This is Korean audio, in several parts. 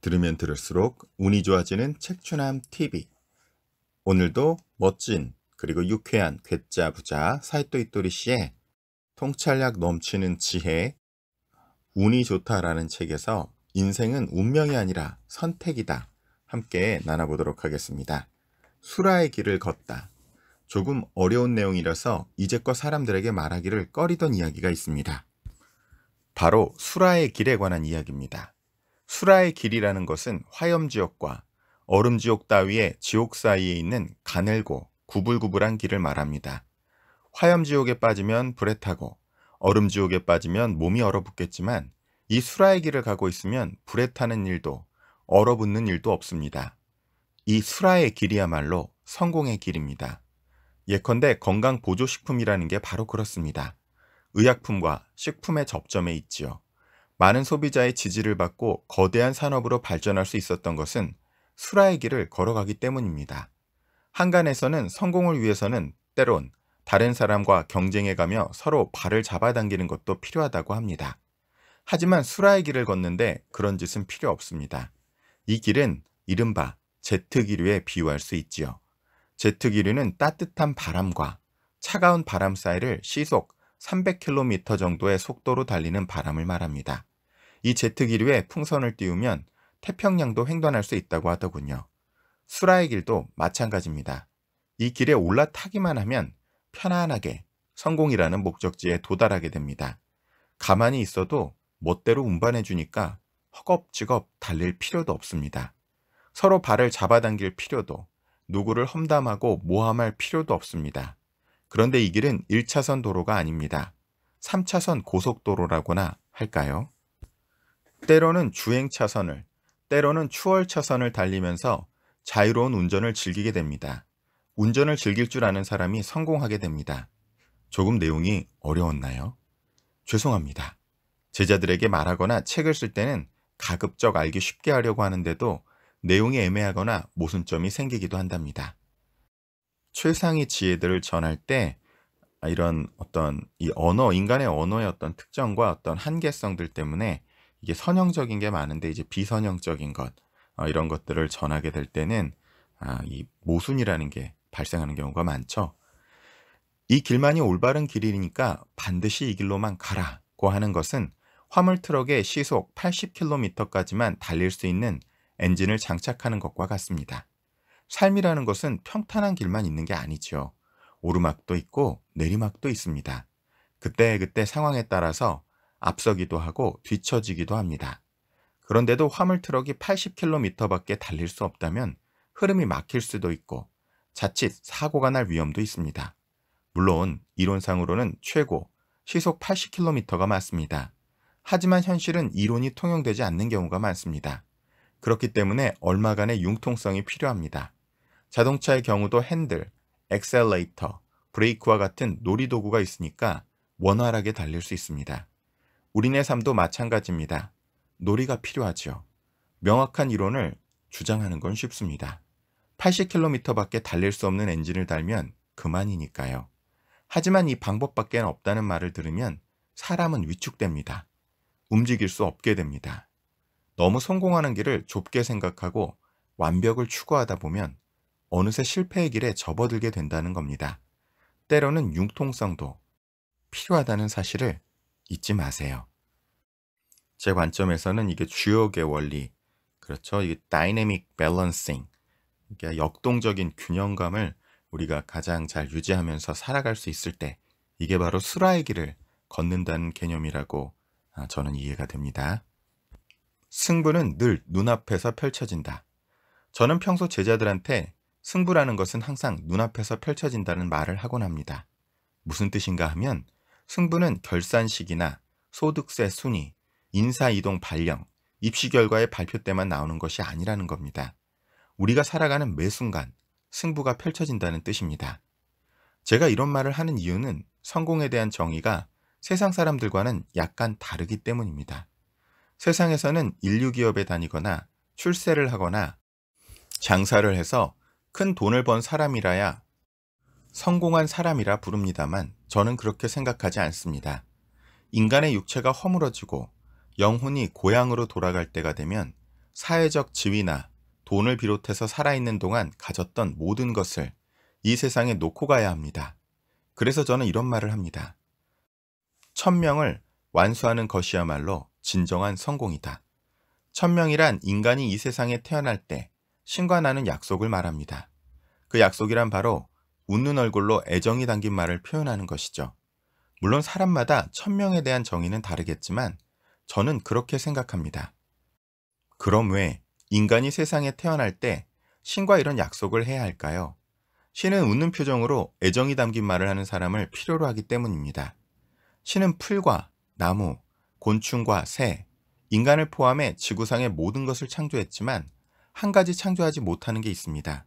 들으면 들을수록 운이 좋아지는 책추남 TV. 오늘도 멋진 그리고 유쾌한 괴짜 부자 사이토이토리 씨의 통찰력 넘치는 지혜, 운이 좋다라는 책에서 인생은 운명이 아니라 선택이다. 함께 나눠보도록 하겠습니다. 수라의 길을 걷다. 조금 어려운 내용이라서 이제껏 사람들에게 말하기를 꺼리던 이야기가 있습니다. 바로 수라의 길에 관한 이야기입니다. 수라의 길이라는 것은 화염 지역과 얼음 지옥 따위의 지옥 사이에 있는 가늘고 구불구불한 길을 말합니다. 화염 지옥에 빠지면 불에 타고 얼음 지옥에 빠지면 몸이 얼어붙겠지만 이 수라의 길을 가고 있으면 불에 타는 일도 얼어붙는 일도 없습니다. 이 수라의 길이야말로 성공의 길입니다. 예컨대 건강보조식품이라는 게 바로 그렇습니다. 의약품과 식품의 접점에 있지요. 많은 소비자의 지지를 받고 거대한 산업으로 발전할 수 있었던 것은 수라의 길을 걸어가기 때문입니다. 한간에서는 성공을 위해서는 때론 다른 사람과 경쟁해가며 서로 발을 잡아당기는 것도 필요하다고 합니다. 하지만 수라의 길을 걷는데 그런 짓은 필요 없습니다. 이 길은 이른바 제트기류에 비유할 수 있지요. 제트기류는 따뜻한 바람과 차가운 바람 사이를 시속 300km 정도의 속도로 달리는 바람을 말합니다. 이 제트기류에 풍선을 띄우면 태평양도 횡단할 수 있다고 하더군요. 수라의 길도 마찬가지입니다. 이 길에 올라타기만 하면 편안하게 성공이라는 목적지에 도달하게 됩니다. 가만히 있어도 멋대로 운반해주니까 허겁지겁 달릴 필요도 없습니다. 서로 발을 잡아당길 필요도, 누구를 험담하고 모함할 필요도 없습니다. 그런데 이 길은 1차선 도로가 아닙니다. 3차선 고속도로라고나 할까요? 때로는 주행 차선을, 때로는 추월 차선을 달리면서 자유로운 운전을 즐기게 됩니다. 운전을 즐길 줄 아는 사람이 성공하게 됩니다. 조금 내용이 어려웠나요? 죄송합니다. 제자들에게 말하거나 책을 쓸 때는 가급적 알기 쉽게 하려고 하는데도 내용이 애매하거나 모순점이 생기기도 한답니다. 최상의 지혜들을 전할 때 이런 어떤 이 언어, 인간의 언어의 어떤 특정과 어떤 한계성들 때문에 이게 선형적인 게 많은데 이제 비선형적인 것 어, 이런 것들을 전하게 될 때는 아, 이 모순이라는 게 발생하는 경우가 많죠. 이 길만이 올바른 길이니까 반드시 이 길로만 가라고 하는 것은 화물 트럭의 시속 80km까지만 달릴 수 있는 엔진을 장착하는 것과 같습니다. 삶이라는 것은 평탄한 길만 있는 게아니죠 오르막도 있고 내리막도 있습니다. 그때그때 그때 상황에 따라서 앞서기도 하고 뒤처지기도 합니다. 그런데도 화물트럭이 80km밖에 달릴 수 없다면 흐름이 막힐 수도 있고 자칫 사고가 날 위험도 있습니다. 물론 이론상으로는 최고 시속 80km가 맞습니다. 하지만 현실은 이론이 통용되지 않는 경우가 많습니다. 그렇기 때문에 얼마간의 융통성이 필요합니다. 자동차의 경우도 핸들, 엑셀레이터, 브레이크와 같은 놀이도구가 있으니까 원활하게 달릴 수 있습니다. 우리네 삶도 마찬가지입니다. 놀이가 필요하지요. 명확한 이론을 주장하는 건 쉽습니다. 80km밖에 달릴 수 없는 엔진을 달면 그만이니까요. 하지만 이 방법밖에 없다는 말을 들으면 사람은 위축됩니다. 움직일 수 없게 됩니다. 너무 성공하는 길을 좁게 생각하고 완벽을 추구하다 보면 어느새 실패의 길에 접어들게 된다는 겁니다. 때로는 융통성도 필요하다는 사실을 잊지 마세요. 제 관점에서는 이게 주역의 원리, 그렇죠? 이게 다이내믹 밸런싱, 그러니까 역동적인 균형감을 우리가 가장 잘 유지하면서 살아갈 수 있을 때 이게 바로 수라의 길을 걷는다는 개념이라고 아, 저는 이해가 됩니다. 승부는 늘 눈앞에서 펼쳐진다. 저는 평소 제자들한테 승부라는 것은 항상 눈앞에서 펼쳐진다는 말을 하곤 합니다. 무슨 뜻인가 하면 승부는 결산식이나 소득세 순위, 인사이동 발령, 입시 결과의 발표 때만 나오는 것이 아니라는 겁니다. 우리가 살아가는 매 순간 승부가 펼쳐진다는 뜻입니다. 제가 이런 말을 하는 이유는 성공에 대한 정의가 세상 사람들과는 약간 다르기 때문입니다. 세상에서는 인류 기업에 다니거나 출세를 하거나 장사를 해서 큰 돈을 번 사람이라야 성공한 사람이라 부릅니다만 저는 그렇게 생각하지 않습니다. 인간의 육체가 허물어지고 영혼이 고향으로 돌아갈 때가 되면 사회적 지위나 돈을 비롯해서 살아있는 동안 가졌던 모든 것을 이 세상에 놓고 가야 합니다. 그래서 저는 이런 말을 합니다. 천명을 완수하는 것이야말로 진정한 성공이다. 천명이란 인간이 이 세상에 태어날 때 신관하는 약속을 말합니다. 그 약속이란 바로 웃는 얼굴로 애정이 담긴 말을 표현하는 것이죠. 물론 사람마다 천명에 대한 정의는 다르겠지만 저는 그렇게 생각합니다. 그럼 왜 인간이 세상에 태어날 때 신과 이런 약속을 해야 할까요? 신은 웃는 표정으로 애정이 담긴 말을 하는 사람을 필요로 하기 때문입니다. 신은 풀과 나무, 곤충과 새, 인간을 포함해 지구상의 모든 것을 창조했지만 한 가지 창조하지 못하는 게 있습니다.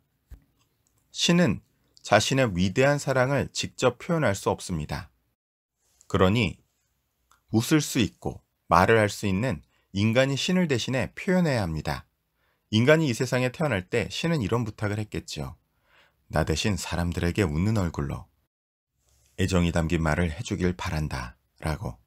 신은 자신의 위대한 사랑을 직접 표현할 수 없습니다. 그러니 웃을 수 있고 말을 할 수 있는 인간이 신을 대신해 표현해야 합니다. 인간이 이 세상에 태어날 때 신은 이런 부탁을 했겠지요. 나 대신 사람들에게 웃는 얼굴로 애정이 담긴 말을 해주길 바란다. 라고.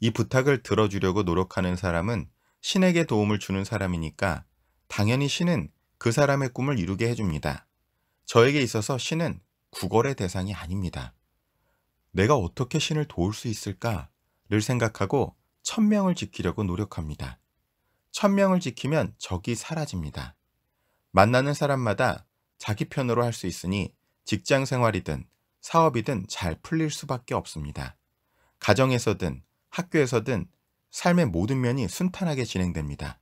이 부탁을 들어주려고 노력하는 사람은 신에게 도움을 주는 사람이니까 당연히 신은 그 사람의 꿈을 이루게 해줍니다. 저에게 있어서 신은 구걸의 대상이 아닙니다. 내가 어떻게 신을 도울 수 있을까를 생각하고 천명을 지키려고 노력합니다. 천명을 지키면 적이 사라집니다. 만나는 사람마다 자기 편으로 할 수 있으니 직장 생활이든 사업이든 잘 풀릴 수밖에 없습니다. 가정에서든 학교에서든 삶의 모든 면이 순탄하게 진행됩니다.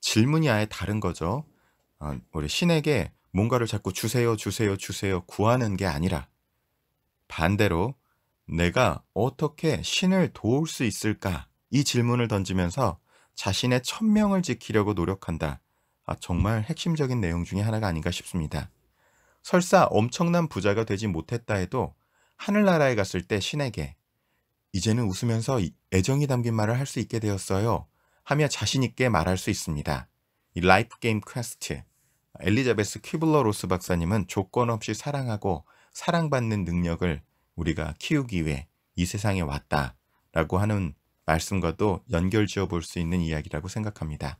질문이 아예 다른 거죠. 어, 우리 신에게 뭔가를 자꾸 주세요, 주세요, 주세요 구하는 게 아니라 반대로 내가 어떻게 신을 도울 수 있을까 이 질문을 던지면서 자신의 천명을 지키려고 노력한다. 아, 정말 핵심적인 내용 중에 하나가 아닌가 싶습니다. 설사 엄청난 부자가 되지 못했다 해도 하늘나라에 갔을 때 신에게 이제는 웃으면서 애정이 담긴 말을 할 수 있게 되었어요. 하며 자신있게 말할 수 있습니다. 이 라이프 게임 퀘스트. 엘리자베스 큐블러 로스 박사님은 조건 없이 사랑하고 사랑받는 능력을 우리가 키우기 위해 이 세상에 왔다라고 하는 말씀과도 연결 지어 볼 수 있는 이야기라고 생각합니다.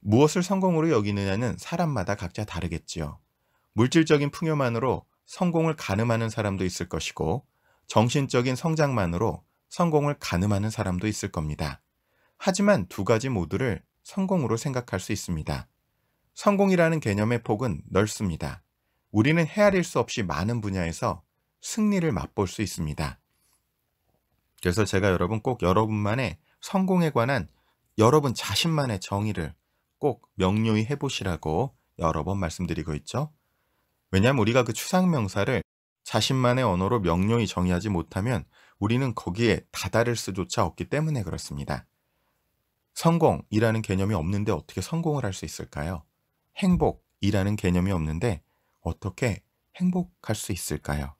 무엇을 성공으로 여기느냐는 사람마다 각자 다르겠지요. 물질적인 풍요만으로 성공을 가늠하는 사람도 있을 것이고 정신적인 성장만으로 성공을 가늠하는 사람도 있을 겁니다. 하지만 두 가지 모두를 성공으로 생각할 수 있습니다. 성공이라는 개념의 폭은 넓습니다. 우리는 헤아릴 수 없이 많은 분야에서 승리를 맛볼 수 있습니다. 그래서 제가 여러분 꼭 여러분만의 성공에 관한 여러분 자신만의 정의를 꼭 명료히 해보시라고 여러 번 말씀드리고 있죠. 왜냐하면 우리가 그 추상명사를 자신만의 언어로 명료히 정의하지 못하면 우리는 거기에 다다를 수조차 없기 때문에 그렇습니다. 성공이라는 개념이 없는데 어떻게 성공을 할 수 있을까요? 행복이라는 개념이 없는데 어떻게 행복할 수 있을까요?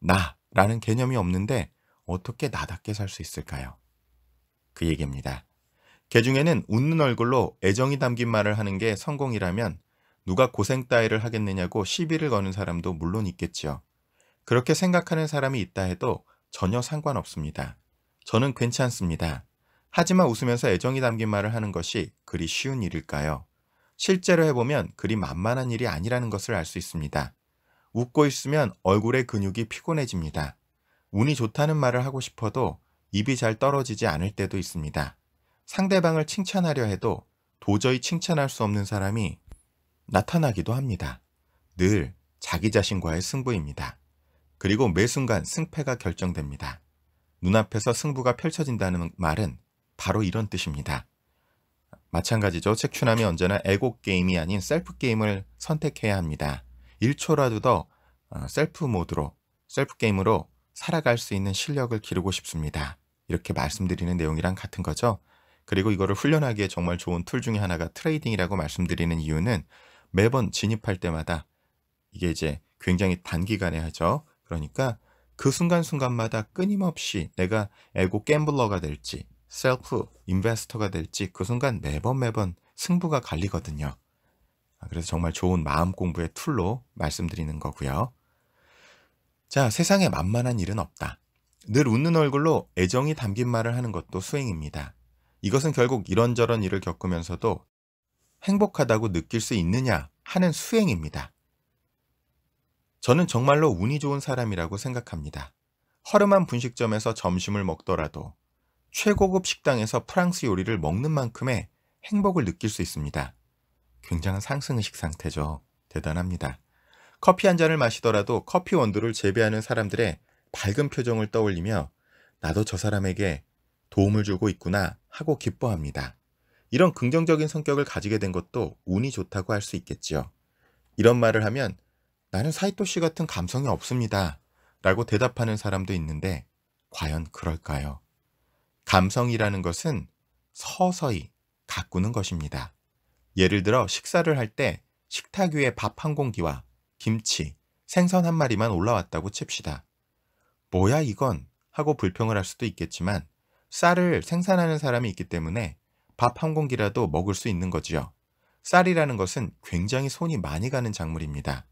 나라는 개념이 없는데 어떻게 나답게 살 수 있을까요? 그 얘기입니다. 개중에는 웃는 얼굴로 애정이 담긴 말을 하는 게 성공이라면 누가 고생 따위를 하겠느냐고 시비를 거는 사람도 물론 있겠지요. 그렇게 생각하는 사람이 있다 해도 전혀 상관없습니다. 저는 괜찮습니다. 하지만 웃으면서 애정이 담긴 말을 하는 것이 그리 쉬운 일일까요? 실제로 해보면 그리 만만한 일이 아니라는 것을 알 수 있습니다. 웃고 있으면 얼굴의 근육이 피곤해집니다. 운이 좋다는 말을 하고 싶어도 입이 잘 떨어지지 않을 때도 있습니다. 상대방을 칭찬하려 해도 도저히 칭찬할 수 없는 사람이 나타나기도 합니다. 늘 자기 자신과의 승부입니다. 그리고 매 순간 승패가 결정됩니다. 눈앞에서 승부가 펼쳐진다는 말은 바로 이런 뜻입니다. 마찬가지죠. 책추함이 언제나 에고 게임이 아닌 셀프 게임을 선택해야 합니다. 1초라도 더 어, 셀프 모드로, 셀프 게임으로 살아갈 수 있는 실력을 기르고 싶습니다. 이렇게 말씀드리는 내용이랑 같은 거죠. 그리고 이거를 훈련하기에 정말 좋은 툴 중에 하나가 트레이딩이라고 말씀드리는 이유는 매번 진입할 때마다 이게 이제 굉장히 단기간에 하죠. 그러니까 그 순간순간마다 끊임없이 내가 에고 갬블러가 될지 셀프 인베스터가 될지 그 순간 매번 매번 승부가 갈리거든요. 아, 그래서 정말 좋은 마음 공부의 툴로 말씀드리는 거고요. 자, 세상에 만만한 일은 없다. 늘 웃는 얼굴로 애정이 담긴 말을 하는 것도 수행입니다. 이것은 결국 이런저런 일을 겪으면서도 행복하다고 느낄 수 있느냐 하는 수행입니다. 저는 정말로 운이 좋은 사람이라고 생각합니다. 허름한 분식점에서 점심을 먹더라도 최고급 식당에서 프랑스 요리를 먹는 만큼의 행복을 느낄 수 있습니다. 굉장한 상승의식 상태죠. 대단합니다. 커피 한 잔을 마시더라도 커피 원두를 재배하는 사람들의 밝은 표정을 떠올리며 나도 저 사람에게 도움을 주고 있구나 하고 기뻐합니다. 이런 긍정적인 성격을 가지게 된 것도 운이 좋다고 할 수 있겠지요. 이런 말을 하면 나는 사이토 씨 같은 감성이 없습니다. 라고 대답하는 사람도 있는데 과연 그럴까요? 감성이라는 것은 서서히 가꾸는 것입니다. 예를 들어 식사를 할 때 식탁 위에 밥 한 공기와 김치, 생선 한 마리만 올라왔다고 칩시다. 뭐야 이건 하고 불평을 할 수도 있겠지만 쌀을 생산하는 사람이 있기 때문에 밥 한 공기라도 먹을 수 있는 거지요. 쌀이라는 것은 굉장히 손이 많이 가는 작물입니다.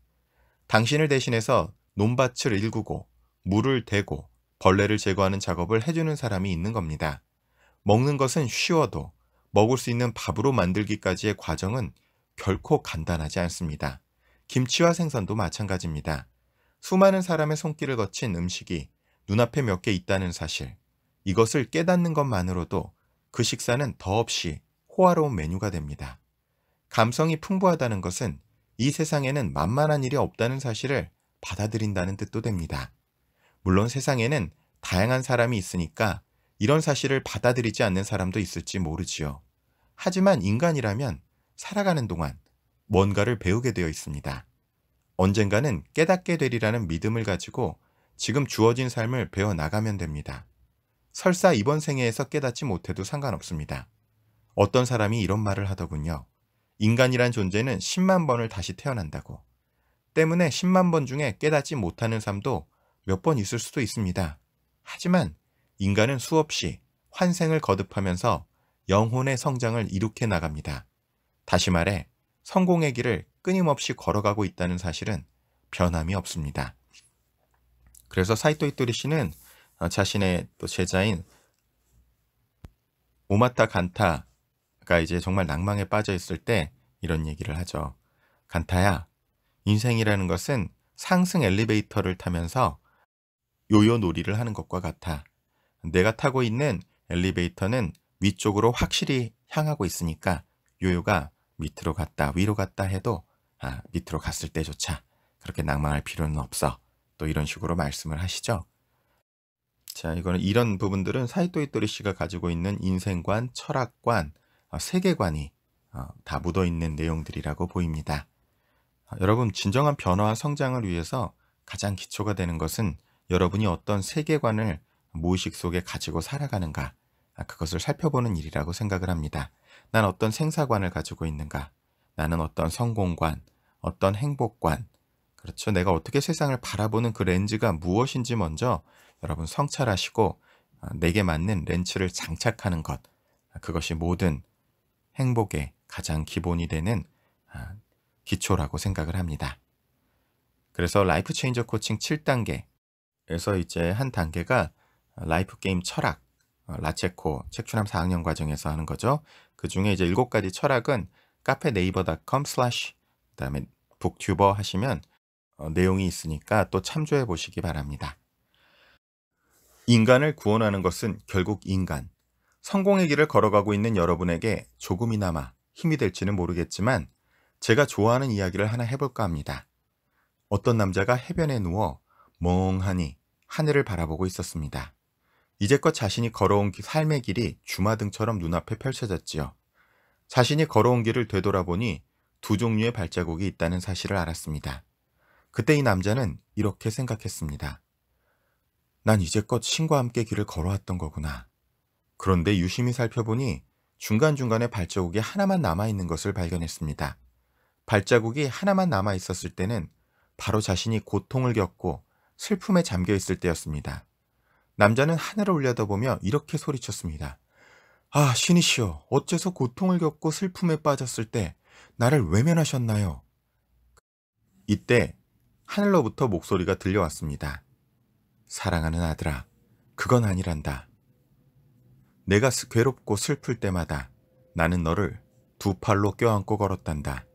당신을 대신해서 논밭을 일구고 물을 대고 벌레를 제거하는 작업을 해주는 사람이 있는 겁니다. 먹는 것은 쉬워도 먹을 수 있는 밥으로 만들기까지의 과정은 결코 간단하지 않습니다. 김치와 생선도 마찬가지입니다. 수많은 사람의 손길을 거친 음식이 눈앞에 몇 개 있다는 사실. 이것을 깨닫는 것만으로도 그 식사는 더없이 호화로운 메뉴가 됩니다. 감성이 풍부하다는 것은 이 세상에는 만만한 일이 없다는 사실을 받아들인다는 뜻도 됩니다. 물론 세상에는 다양한 사람이 있으니까 이런 사실을 받아들이지 않는 사람도 있을지 모르지요. 하지만 인간이라면 살아가는 동안 뭔가를 배우게 되어 있습니다. 언젠가는 깨닫게 되리라는 믿음을 가지고 지금 주어진 삶을 배워나가면 됩니다. 설사 이번 생애에서 깨닫지 못해도 상관없습니다. 어떤 사람이 이런 말을 하더군요. 인간이란 존재는 10만 번을 다시 태어난다고. 때문에 10만 번 중에 깨닫지 못하는 삶도 몇 번 있을 수도 있습니다. 하지만 인간은 수없이 환생을 거듭하면서 영혼의 성장을 이룩해 나갑니다. 다시 말해 성공의 길을 끊임없이 걸어가고 있다는 사실은 변함이 없습니다. 그래서 사이토 이토리 씨는 어, 자신의 또 제자인 오마타 간타가 이제 정말 낭망에 빠져 있을 때 이런 얘기를 하죠. 간타야, 인생이라는 것은 상승 엘리베이터를 타면서 요요 놀이를 하는 것과 같아. 내가 타고 있는 엘리베이터는 위쪽으로 확실히 향하고 있으니까 요요가 밑으로 갔다 위로 갔다 해도 아, 밑으로 갔을 때조차 그렇게 낭망할 필요는 없어. 또 이런 식으로 말씀을 하시죠. 자, 이거는 이런 부분들은 사이토이토리 씨가 가지고 있는 인생관, 철학관, 어, 세계관이 어, 다 묻어 있는 내용들이라고 보입니다. 어, 여러분, 진정한 변화와 성장을 위해서 가장 기초가 되는 것은 여러분이 어떤 세계관을 무의식 속에 가지고 살아가는가, 아, 그것을 살펴보는 일이라고 생각을 합니다. 난 어떤 생사관을 가지고 있는가? 나는 어떤 성공관, 어떤 행복관, 그렇죠. 내가 어떻게 세상을 바라보는 그 렌즈가 무엇인지 먼저 여러분 성찰하시고 아, 내게 맞는 렌즈를 장착하는 것. 아, 그것이 모든 행복의 가장 기본이 되는 기초라고 생각을 합니다. 그래서 라이프 체인저 코칭 7단계. 에서 이제 한 단계가 라이프 게임 철학, 어, 라체코 책출함 4학년 과정에서 하는 거죠. 그 중에 이제 일곱 가지 철학은 카페 네이버닷컴 슬래시 그다음에 북튜버 하시면 어, 내용이 있으니까 또 참조해 보시기 바랍니다. 인간을 구원하는 것은 결국 인간. 성공의 길을 걸어가고 있는 여러분에게 조금이나마 힘이 될지는 모르겠지만 제가 좋아하는 이야기를 하나 해볼까 합니다. 어떤 남자가 해변에 누워 멍하니 하늘을 바라보고 있었습니다. 이제껏 자신이 걸어온 삶의 길이 주마등처럼 눈앞에 펼쳐졌지요. 자신이 걸어온 길을 되돌아보니 두 종류의 발자국이 있다는 사실을 알았습니다. 그때 이 남자는 이렇게 생각했습니다. 난 이제껏 신과 함께 길을 걸어왔던 거구나. 그런데 유심히 살펴보니 중간중간에 발자국이 하나만 남아있는 것을 발견했습니다. 발자국이 하나만 남아있었을 때는 바로 자신이 고통을 겪고 슬픔에 잠겨있을 때였습니다. 남자는 하늘을 올려다보며 이렇게 소리쳤습니다. 아, 신이시여, 어째서 고통을 겪고 슬픔에 빠졌을 때 나를 외면하셨나요? 이때 하늘로부터 목소리가 들려왔습니다. 사랑하는 아들아, 그건 아니란다. 내가 괴롭고 슬플 때마다 나는 너를 두 팔로 껴안고 걸었단다.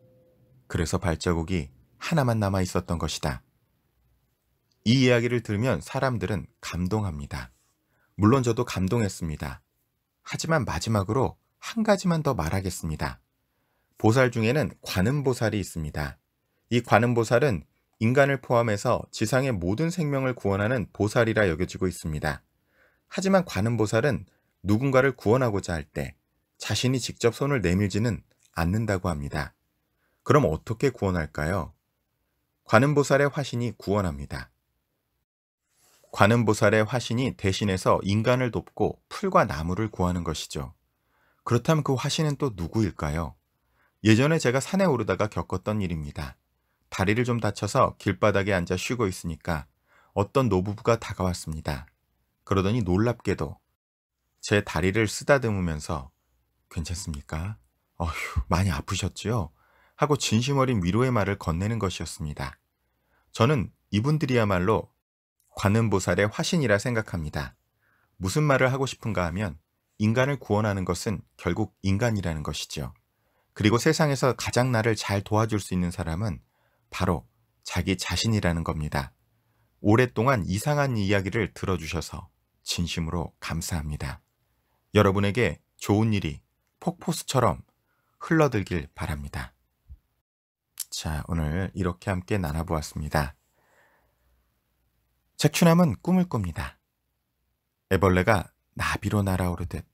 그래서 발자국이 하나만 남아 있었던 것이다. 이 이야기를 들으면 사람들은 감동합니다. 물론 저도 감동했습니다. 하지만 마지막으로 한 가지만 더 말하겠습니다. 보살 중에는 관음보살이 있습니다. 이 관음보살은 인간을 포함해서 지상의 모든 생명을 구원하는 보살이라 여겨지고 있습니다. 하지만 관음보살은 누군가를 구원하고자 할 때 자신이 직접 손을 내밀지는 않는다고 합니다. 그럼 어떻게 구원할까요? 관음보살의 화신이 구원합니다. 관음보살의 화신이 대신해서 인간을 돕고 풀과 나무를 구하는 것이죠. 그렇다면 그 화신은 또 누구일까요? 예전에 제가 산에 오르다가 겪었던 일입니다. 다리를 좀 다쳐서 길바닥에 앉아 쉬고 있으니까 어떤 노부부가 다가왔습니다. 그러더니 놀랍게도 제 다리를 쓰다듬으면서 괜찮습니까? 어휴, 많이 아프셨지요? 하고 진심 어린 위로의 말을 건네는 것이었습니다. 저는 이분들이야말로 관음보살의 화신이라 생각합니다. 무슨 말을 하고 싶은가 하면 인간을 구원하는 것은 결국 인간이라는 것이죠 그리고 세상에서 가장 나를 잘 도와줄 수 있는 사람은 바로 자기 자신이라는 겁니다. 오랫동안 이상한 이야기를 들어주셔서 진심으로 감사합니다. 여러분에게 좋은 일이 폭포수처럼 흘러들길 바랍니다. 자, 오늘 이렇게 함께 나눠보았습니다. 제춘함은 꿈을 꿉니다. 애벌레가 나비로 날아오르듯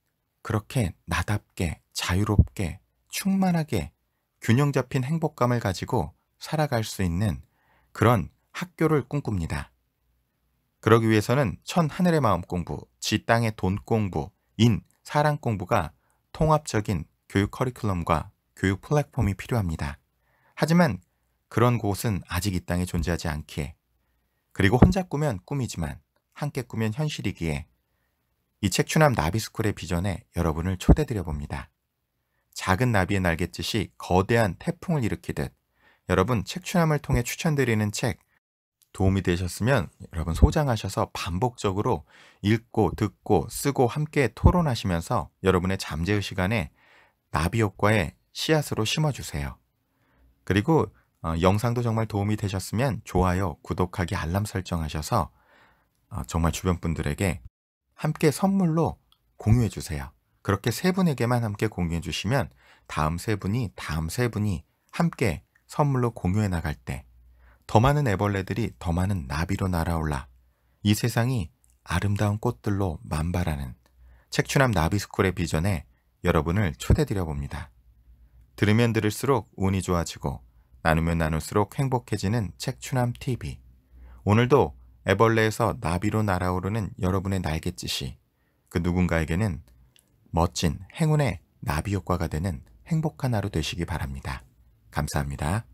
그렇게 나답게 자유롭게 충만하게 균형 잡힌 행복감을 가지고 살아갈 수 있는 그런 학교를 꿈꿉니다. 그러기 위해서는 천 하늘의 마음 공부, 지 땅의 돈 공부, 인, 사랑 공부가 통합적인 교육 커리큘럼과 교육 플랫폼이 필요합니다. 하지만 그런 곳은 아직 이 땅에 존재하지 않기에 그리고 혼자 꾸면 꿈이지만 함께 꾸면 현실이기에 이 책 추남 나비스쿨의 비전에 여러분을 초대드려 봅니다. 작은 나비의 날갯짓이 거대한 태풍을 일으키듯 여러분 책 추남을 통해 추천드리는 책 도움이 되셨으면 여러분 소장하셔서 반복적으로 읽고 듣고 쓰고 함께 토론하시면서 여러분의 잠재의 시간에 나비 효과의 씨앗으로 심어주세요. 그리고 어, 영상도 정말 도움이 되셨으면 좋아요, 구독하기, 알람 설정하셔서 어, 정말 주변 분들에게 함께 선물로 공유해 주세요. 그렇게 세 분에게만 함께 공유해 주시면 다음 세 분이 다음 세 분이 함께 선물로 공유해 나갈 때 더 많은 애벌레들이 더 많은 나비로 날아올라 이 세상이 아름다운 꽃들로 만발하는 책추남 나비스쿨의 비전에 여러분을 초대드려 봅니다. 들으면 들을수록 운이 좋아지고 나누면 나눌수록 행복해지는 책추남 TV. 오늘도 애벌레에서 나비로 날아오르는 여러분의 날갯짓이 그 누군가에게는 멋진 행운의 나비 효과가 되는 행복한 하루 되시기 바랍니다. 감사합니다.